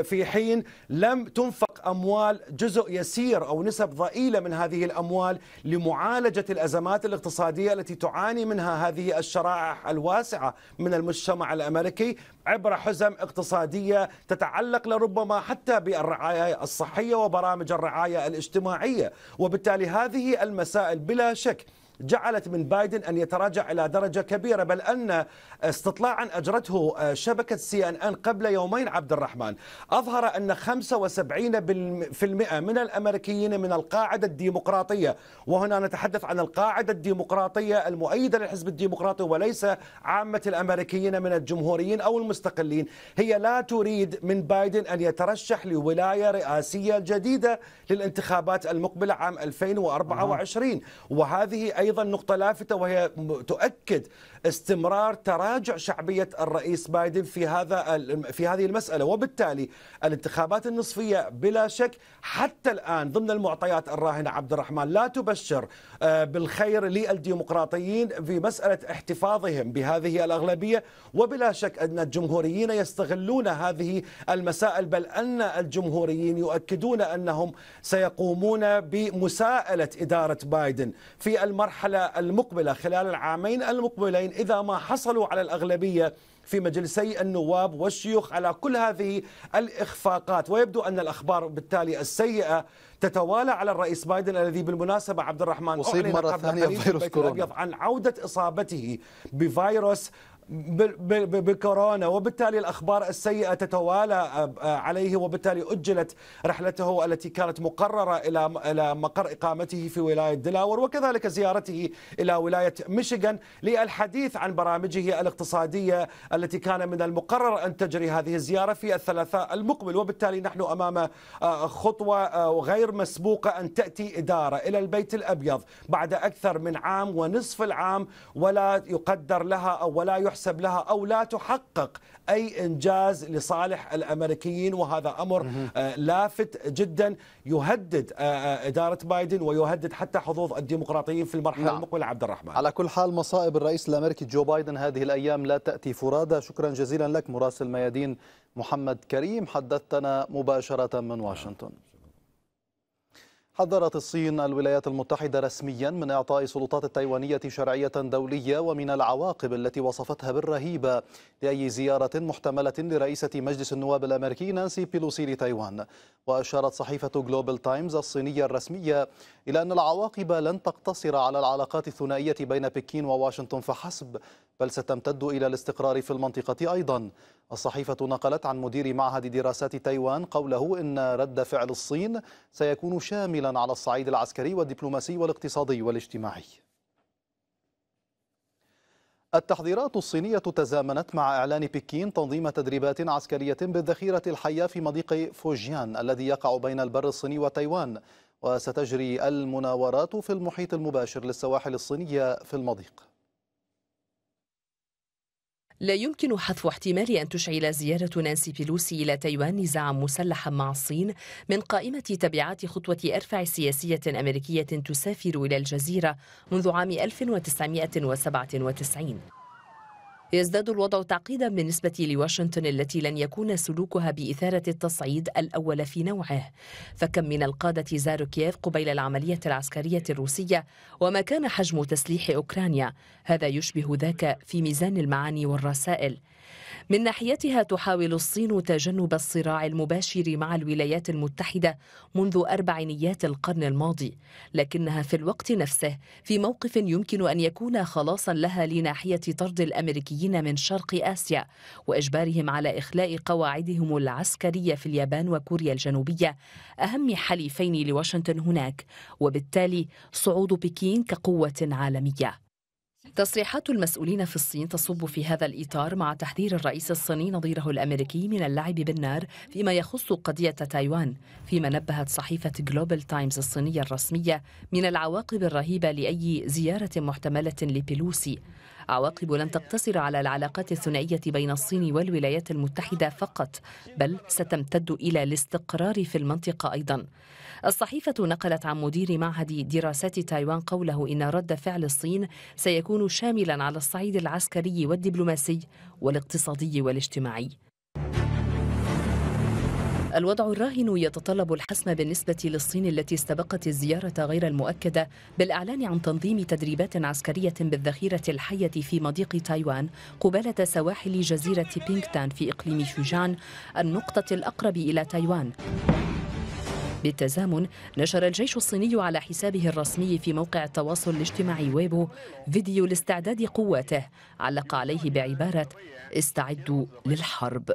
C: في حين لم تنفق اموال جزء يسير او نسب ضئيله من هذه الاموال لمعالجه الازمات الاقتصاديه التي تعاني منها هذه الشرائح الواسعه من المجتمع الامريكي عبر حزم اقتصادية تتعلق لربما حتى بالرعاية الصحية وبرامج الرعاية الاجتماعية وبالتالي هذه المسائل بلا شك جعلت من بايدن أن يتراجع إلى درجة كبيرة بل أن استطلاعا أجرته آه، شبكة سي أن أن قبل يومين عبد الرحمن أظهر أن 75% من الأمريكيين من القاعدة الديمقراطية وهنا نتحدث عن القاعدة الديمقراطية المؤيدة للحزب الديمقراطي وليس عامة الأمريكيين من الجمهوريين أو المستقلين هي لا تريد من بايدن أن يترشح لولاية رئاسية جديدة للانتخابات المقبلة عام 2024 وهذه أيضا ايضا نقطه لافته وهي تؤكد استمرار تراجع شعبية الرئيس بايدن في هذا في هذه المسألة وبالتالي الانتخابات النصفية بلا شك حتى الآن ضمن المعطيات الراهنة عبد الرحمن لا تبشر آه، بالخير للديمقراطيين في مسألة احتفاظهم بهذه الأغلبية وبلا شك أن الجمهوريين يستغلون هذه المسائل بل أن الجمهوريين يؤكدون أنهم سيقومون بمساءلة إدارة بايدن في المرحلة المقبلة خلال العامين المقبلين ولكن إذا ما حصلوا على الأغلبية في مجلسي النواب والشيوخ على كل هذه الإخفاقات ويبدو أن الأخبار بالتالي السيئة تتوالى على الرئيس بايدن الذي بالمناسبة عبد الرحمن أصيب مرة ثانية بفيروس كورونا عن عودة إصابته بفيروس بكورونا وبالتالي الأخبار السيئة تتوالى آه، عليه وبالتالي أجلت رحلته التي كانت مقررة إلى إلى مقر إقامته في ولاية دلاور وكذلك زيارته إلى ولاية ميشيغان للحديث عن برامجه الاقتصادية التي كان من المقرر أن تجري هذه الزيارة في الثلاثاء المقبل وبالتالي نحن أمام آه، خطوة آه، غير مسبوقة أن تأتي إدارة إلى البيت الأبيض بعد أكثر من عام ونصف العام ولا يقدر لها أو ولا يحسن يحسب لها أو لا تحقق أي إنجاز لصالح الأمريكيين وهذا أمر آه، لافت جدا يهدد آه، آه، إدارة بايدن ويهدد حتى حظوظ الديمقراطيين في المرحلة نعم. المقبلة عبد الرحمن
A: على كل حال مصائب الرئيس الأمريكي جو بايدن هذه الأيام لا تأتي فرادى شكرا جزيلا لك مراسل ميادين محمد كريم حدثتنا مباشرة من واشنطن حذرت الصين الولايات المتحدة رسميا من إعطاء السلطات التايوانية شرعية دولية ومن العواقب التي وصفتها بالرهيبة لأي زيارة محتملة لرئيسة مجلس النواب الأمريكي نانسي بيلوسي لتايوان وأشارت صحيفة جلوبال تايمز الصينية الرسمية إلى أن العواقب لن تقتصر على العلاقات الثنائية بين بكين وواشنطن فحسب بل ستمتد إلى الاستقرار في المنطقة أيضا الصحيفة نقلت عن مدير معهد دراسات تايوان قوله إن رد فعل الصين سيكون شاملا على الصعيد العسكري والدبلوماسي والاقتصادي والاجتماعي التحذيرات الصينية تزامنت مع إعلان بكين تنظيم تدريبات عسكرية بالذخيرة الحية في مضيق فوجيان الذي يقع بين البر الصيني وتايوان وستجري المناورات في المحيط المباشر للسواحل الصينية في المضيق
I: لا يمكن حذف احتمال أن تشعل زيارة نانسي بيلوسي إلى تايوان نزاعا مسلحا مع الصين من قائمة تبعات خطوة أرفع سياسية أمريكية تسافر إلى الجزيرة منذ عام 1997 يزداد الوضع تعقيدا بالنسبة لواشنطن التي لن يكون سلوكها بإثارة التصعيد الأول في نوعه فكم من القادة زاروا كييف قبيل العملية العسكرية الروسية وما كان حجم تسليح أوكرانيا هذا يشبه ذاك في ميزان المعاني والرسائل من ناحيتها تحاول الصين تجنب الصراع المباشر مع الولايات المتحدة منذ أربعينيات القرن الماضي لكنها في الوقت نفسه في موقف يمكن أن يكون خلاصا لها لناحية طرد الأمريكيين من شرق آسيا وإجبارهم على إخلاء قواعدهم العسكرية في اليابان وكوريا الجنوبية أهم حليفين لواشنطن هناك وبالتالي صعود بكين كقوة عالمية تصريحات المسؤولين في الصين تصب في هذا الإطار مع تحذير الرئيس الصيني نظيره الأمريكي من اللعب بالنار فيما يخص قضية تايوان فيما نبهت صحيفة جلوبال تايمز الصينية الرسمية من العواقب الرهيبة لأي زيارة محتملة لبيلوسي عواقب لن تقتصر على العلاقات الثنائية بين الصين والولايات المتحدة فقط بل ستمتد إلى الاستقرار في المنطقة أيضا الصحيفة نقلت عن مدير معهد دراسات تايوان قوله إن رد فعل الصين سيكون شاملا على الصعيد العسكري والدبلوماسي والاقتصادي والاجتماعي الوضع الراهن يتطلب الحسم بالنسبة للصين التي استبقت الزيارة غير المؤكدة بالإعلان عن تنظيم تدريبات عسكرية بالذخيرة الحية في مضيق تايوان قبالة سواحل جزيرة بينغتان في إقليم شوجان النقطة الأقرب إلى تايوان بالتزامن نشر الجيش الصيني على حسابه الرسمي في موقع التواصل الاجتماعي ويبو فيديو لاستعداد قواته علق عليه بعبارة استعدوا للحرب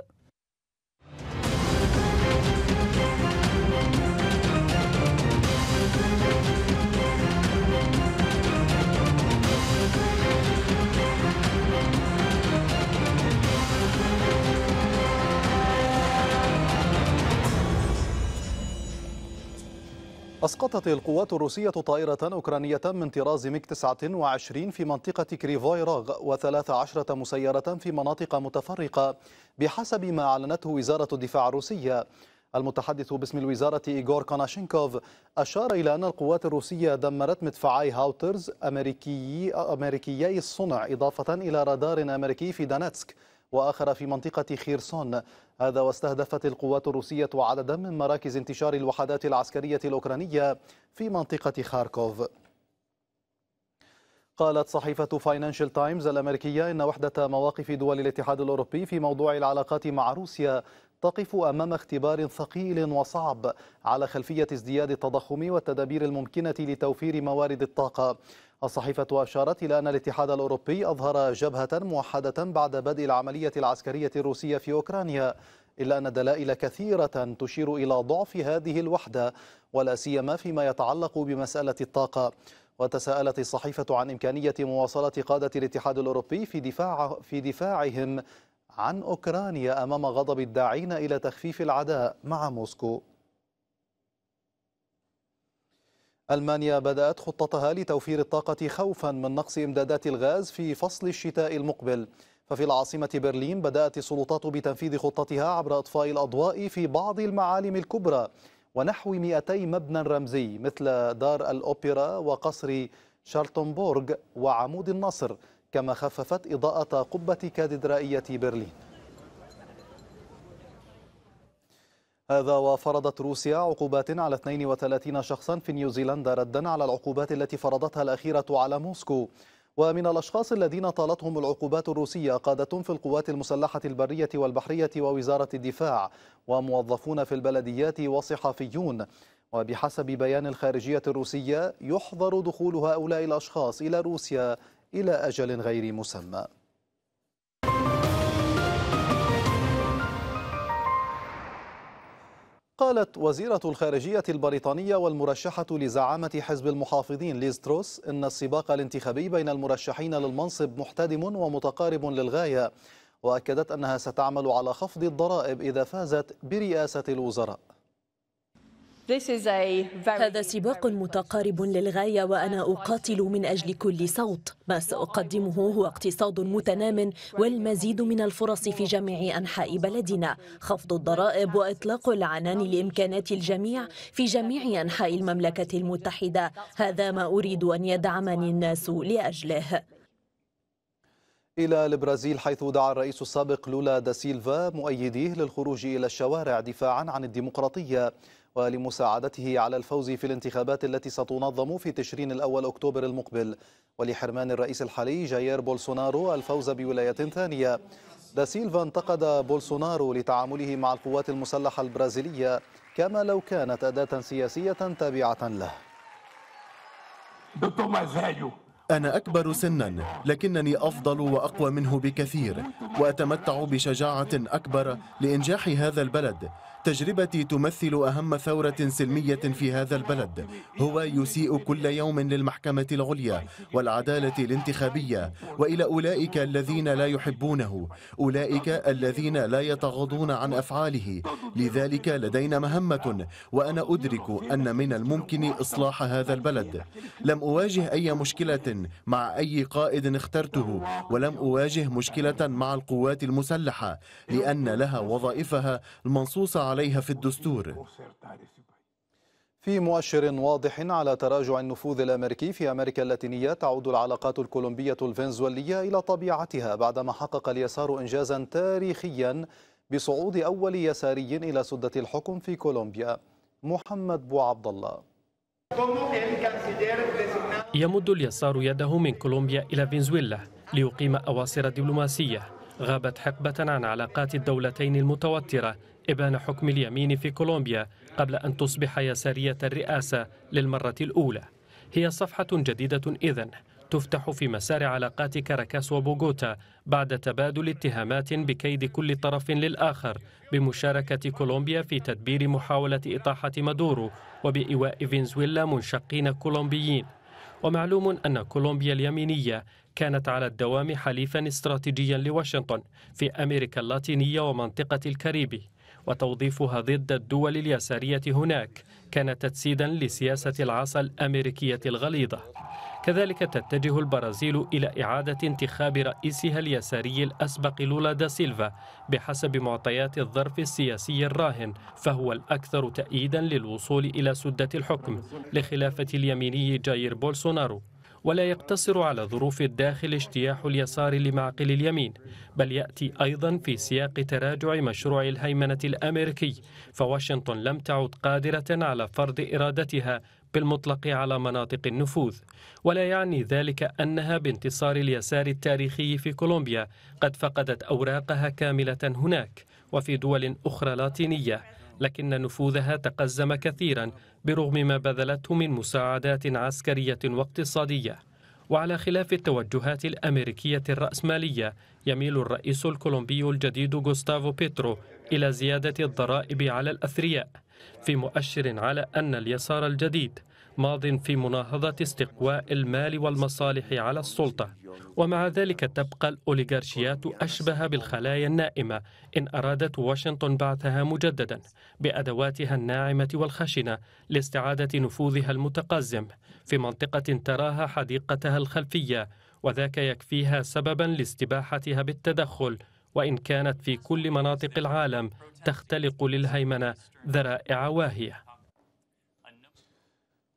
A: أسقطت القوات الروسية طائرة أوكرانية من طراز ميك 29 في منطقة كريفاي راغ و13 مسيرة في مناطق متفرقة بحسب ما أعلنته وزارة الدفاع الروسية المتحدث باسم الوزارة إيغور كوناشينكوف أشار إلى أن القوات الروسية دمرت مدفعي هاوترز أمريكيي أمريكيي الصنع إضافة إلى رادار أمريكي في دانتسك وآخر في منطقة خيرسون هذا واستهدفت القوات الروسية عددا من مراكز انتشار الوحدات العسكرية الأوكرانية في منطقة خاركوف قالت صحيفة فاينانشال تايمز الأمريكية إن وحدة مواقف دول الاتحاد الأوروبي في موضوع العلاقات مع روسيا تقف أمام اختبار ثقيل وصعب على خلفية ازدياد التضخم والتدابير الممكنة لتوفير موارد الطاقة الصحيفة أشارت إلى أن الاتحاد الأوروبي أظهر جبهة موحدة بعد بدء العملية العسكرية الروسية في أوكرانيا إلا أن دلائل كثيرة تشير إلى ضعف هذه الوحدة ولا سيما فيما يتعلق بمسألة الطاقة وتساءلت الصحيفة عن إمكانية مواصلة قادة الاتحاد الأوروبي في, دفاع في دفاعهم عن أوكرانيا أمام غضب الداعين إلى تخفيف العداء مع موسكو ألمانيا بدأت خطتها لتوفير الطاقة خوفا من نقص إمدادات الغاز في فصل الشتاء المقبل ففي العاصمة برلين بدأت السلطات بتنفيذ خطتها عبر إطفاء الأضواء في بعض المعالم الكبرى ونحو 200 مبنى رمزي مثل دار الأوبرا وقصر شارتنبورغ وعمود النصر كما خففت إضاءة قبة كاتدرائية برلين هذا وفرضت روسيا عقوبات على 32 شخصا في نيوزيلندا ردا على العقوبات التي فرضتها الأخيرة على موسكو ومن الأشخاص الذين طالتهم العقوبات الروسية قادة في القوات المسلحة البرية والبحرية ووزارة الدفاع وموظفون في البلديات وصحفيون وبحسب بيان الخارجية الروسية يحظر دخول هؤلاء الأشخاص إلى روسيا إلى أجل غير مسمى قالت وزيرة الخارجية البريطانية والمرشحة لزعامة حزب المحافظين ليز تروس إن السباق الانتخابي بين المرشحين للمنصب محتدم ومتقارب للغاية وأكدت أنها ستعمل على خفض الضرائب إذا فازت برئاسة الوزراء
I: هذا سباق متقارب للغاية وأنا أقاتل من أجل كل صوت ما سأقدمه هو اقتصاد متنام والمزيد من الفرص في جميع أنحاء بلدنا خفض الضرائب وإطلاق العنان لإمكانات الجميع في جميع أنحاء المملكة المتحدة هذا ما أريد أن يدعمني
E: الناس لأجله
A: إلى البرازيل حيث دعا الرئيس السابق لولا دا سيلفا مؤيديه للخروج إلى الشوارع دفاعا عن الديمقراطية ولمساعدته على الفوز في الانتخابات التي ستنظم في تشرين الأول أكتوبر المقبل ولحرمان الرئيس الحالي جاير بولسونارو الفوز بولاية ثانية داسيلفا انتقد بولسونارو لتعامله مع القوات المسلحة البرازيلية كما لو كانت أداة سياسية تابعة له
H: أنا أكبر سنا لكنني أفضل وأقوى منه بكثير وأتمتع بشجاعة أكبر لإنجاح هذا البلد تجربتي تمثل أهم ثورة سلمية في هذا البلد هو يسيء كل يوم للمحكمة العليا والعدالة الانتخابية وإلى أولئك الذين لا يحبونه أولئك الذين لا يتغاضون عن أفعاله لذلك لدينا مهمة وأنا أدرك أن من الممكن إصلاح هذا البلد لم أواجه أي مشكلة مع أي قائد اخترته ولم أواجه مشكلة مع القوات المسلحة لأن لها وظائفها المنصوصة على عليها في الدستور
A: في مؤشر واضح على تراجع النفوذ الأمريكي في أمريكا اللاتينية تعود العلاقات الكولومبية الفنزويلية إلى طبيعتها بعدما حقق اليسار إنجازا تاريخيا بصعود أول يساري إلى سدة الحكم في كولومبيا
J: محمد بو عبد الله يمد اليسار يده من كولومبيا إلى فنزويلا ليقيم أواصر دبلوماسية غابت حقبة عن علاقات الدولتين المتوترة إبان حكم اليمين في كولومبيا قبل أن تصبح يسارية الرئاسة للمرة الأولى هي صفحة جديدة إذن تفتح في مسار علاقات كاراكاس وبوغوتا بعد تبادل اتهامات بكيد كل طرف للآخر بمشاركة كولومبيا في تدبير محاولة إطاحة مادورو وبإيواء فنزويلا منشقين كولومبيين ومعلوم أن كولومبيا اليمينية كانت على الدوام حليفا استراتيجيا لواشنطن في أمريكا اللاتينية ومنطقة الكاريبي وتوظيفها ضد الدول اليسارية هناك كان تجسيدا لسياسة العصا الأمريكية الغليظة كذلك تتجه البرازيل إلى إعادة انتخاب رئيسها اليساري الأسبق لولا دا سيلفا بحسب معطيات الظرف السياسي الراهن فهو الأكثر تأييدا للوصول إلى سدة الحكم لخلافة اليميني جاير بولسونارو ولا يقتصر على ظروف الداخل اجتياح اليسار لمعقل اليمين بل يأتي أيضا في سياق تراجع مشروع الهيمنة الأمريكي فواشنطن لم تعد قادرة على فرض إرادتها بالمطلق على مناطق النفوذ ولا يعني ذلك أنها بانتصار اليسار التاريخي في كولومبيا قد فقدت أوراقها كاملة هناك وفي دول أخرى لاتينية لكن نفوذها تقزم كثيرا برغم ما بذلته من مساعدات عسكرية واقتصادية وعلى خلاف التوجهات الأمريكية الرأسمالية يميل الرئيس الكولومبي الجديد غوستافو بيترو إلى زيادة الضرائب على الأثرياء في مؤشر على أن اليسار الجديد ماض في مناهضة استقواء المال والمصالح على السلطة ومع ذلك تبقى الأوليغارشيات أشبه بالخلايا النائمة إن أرادت واشنطن بعثها مجددا بأدواتها الناعمة والخشنة لاستعادة نفوذها المتقزم في منطقة تراها حديقتها الخلفية وذاك يكفيها سببا لاستباحتها بالتدخل وإن كانت في كل مناطق العالم تختلق للهيمنة ذرائع واهية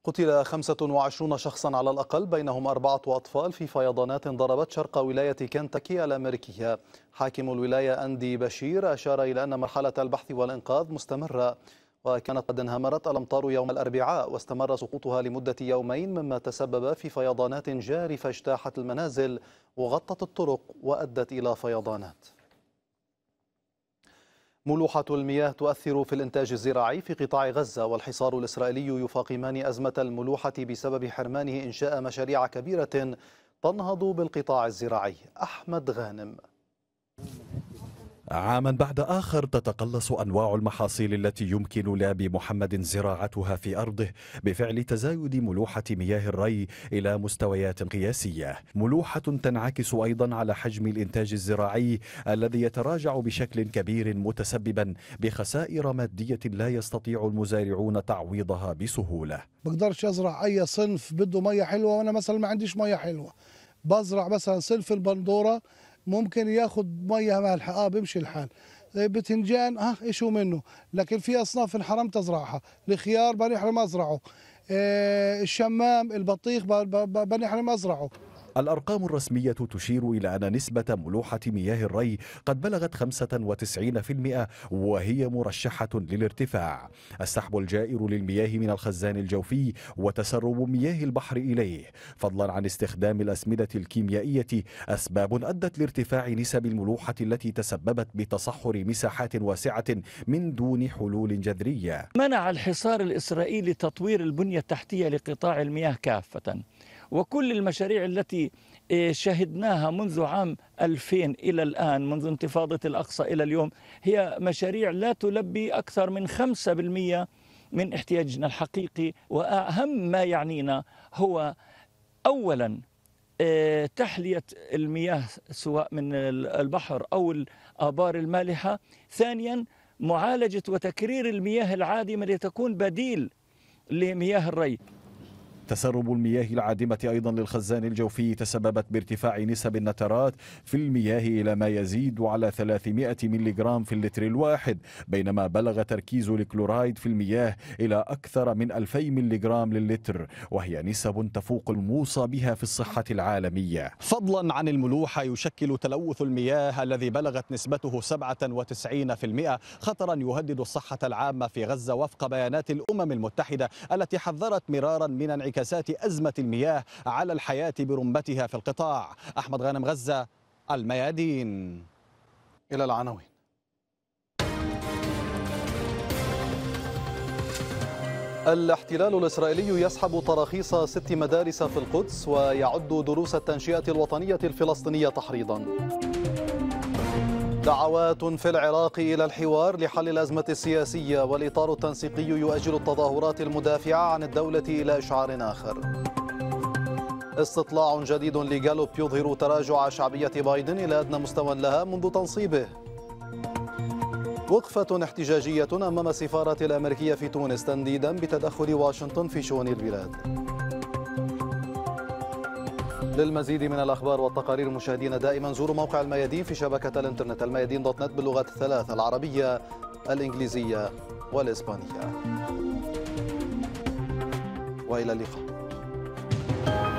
A: قتل 25 شخصا على الأقل بينهم أربعة أطفال في فيضانات ضربت شرق ولاية كنتاكي الأمريكية حاكم الولاية أندي بشير أشار إلى أن مرحلة البحث والإنقاذ مستمرة وكانت قد انهمرت الأمطار يوم الأربعاء واستمر سقوطها لمدة يومين مما تسبب في فيضانات جارفة اجتاحت المنازل وغطت الطرق وأدت إلى فيضانات ملوحة المياه تؤثر في الإنتاج الزراعي في قطاع غزة والحصار الإسرائيلي يفاقمان أزمة الملوحة بسبب حرمانه إنشاء مشاريع كبيرة تنهض بالقطاع الزراعي أحمد غانم
K: عاما بعد آخر تتقلص أنواع المحاصيل التي يمكن لأبي محمد زراعتها في أرضه بفعل تزايد ملوحة مياه الري إلى مستويات قياسية ملوحة تنعكس أيضا على حجم الإنتاج الزراعي الذي يتراجع بشكل كبير متسببا بخسائر مادية لا يستطيع المزارعون تعويضها بسهولة
A: بقدرش أزرع أي صنف بده مية حلوة وأنا مثلا ما عنديش مية حلوة بزرع مثلا صنف البندورة ممكن ياخذ ميه مالحه اه بيمشي الحال إيه، بتنجان اه ايش منه لكن في اصناف الحرام تزرعها الخيار بني حرام ازرعه آه الشمام البطيخ بني حرام ازرعه
K: الأرقام الرسمية تشير إلى أن نسبة ملوحة مياه الري قد بلغت 95% وهي مرشحة للارتفاع السحب الجائر للمياه من الخزان الجوفي وتسرب مياه البحر إليه فضلا عن استخدام الأسمدة الكيميائية أسباب أدت لارتفاع نسب الملوحة التي تسببت بتصحر مساحات واسعة من دون حلول جذرية
J: منع الحصار الإسرائيلي تطوير البنية التحتية لقطاع المياه كافة وكل المشاريع التي إيه، شهدناها منذ عام 2000 إلى الآن منذ انتفاضة الأقصى إلى اليوم هي مشاريع لا تلبي أكثر من 5% من احتياجنا الحقيقي وأهم ما يعنينا هو أولا إيه، تحلية المياه سواء من البحر أو الآبار المالحة ثانيا معالجة وتكرير المياه العادمة لتكون بديل لمياه الري
K: تسرب المياه العادمة أيضا للخزان الجوفي تسببت بارتفاع نسب النترات في المياه إلى ما يزيد على 300 ملغرام في اللتر الواحد بينما بلغ تركيز الكلورايد في المياه إلى أكثر من 2000 ملغرام للتر وهي نسب تفوق الموصى بها في الصحة العالمية فضلا عن الملوحة يشكل تلوث المياه الذي بلغت نسبته 97% خطرا يهدد الصحة العامة في غزة وفق بيانات الأمم المتحدة التي حذرت مرارا من انعكاس انعكاسات أزمة المياه على الحياة برمتها في القطاع أحمد غانم غزة الميادين إلى العناوين
A: الاحتلال الإسرائيلي يسحب تراخيص ست مدارس في القدس ويعد دروس التنشئة الوطنية الفلسطينية تحريضاً دعوات في العراق إلى الحوار لحل الأزمة السياسية والإطار التنسيقي يؤجل التظاهرات المدافعة عن الدولة إلى إشعار آخر استطلاع جديد لجالوب يظهر تراجع شعبية بايدن إلى أدنى مستوى لها منذ تنصيبه وقفة احتجاجية أمام السفارة الأمريكية في تونس تنديدا بتدخل واشنطن في شؤون البلاد للمزيد من الأخبار والتقارير مشاهدينا دائما زوروا موقع الميادين في شبكة الإنترنت الميادين دوت نت باللغات الثلاث العربية الإنجليزية والإسبانية وإلى اللقاء